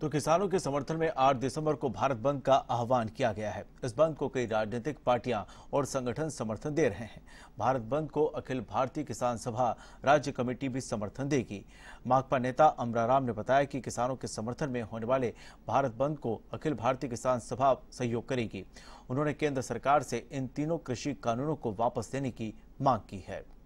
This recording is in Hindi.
तो किसानों के समर्थन में 8 दिसंबर को भारत बंद का आह्वान किया गया है इस बंद को कई राजनीतिक पार्टियां और संगठन समर्थन दे रहे हैं भारत बंद को अखिल भारतीय किसान सभा राज्य कमेटी भी समर्थन देगी माकपा नेता अमराराम ने बताया कि किसानों के समर्थन में होने वाले भारत बंद को अखिल भारतीय किसान सभा सहयोग करेगी उन्होंने केंद्र सरकार से इन तीनों कृषि कानूनों को वापस देने की मांग की है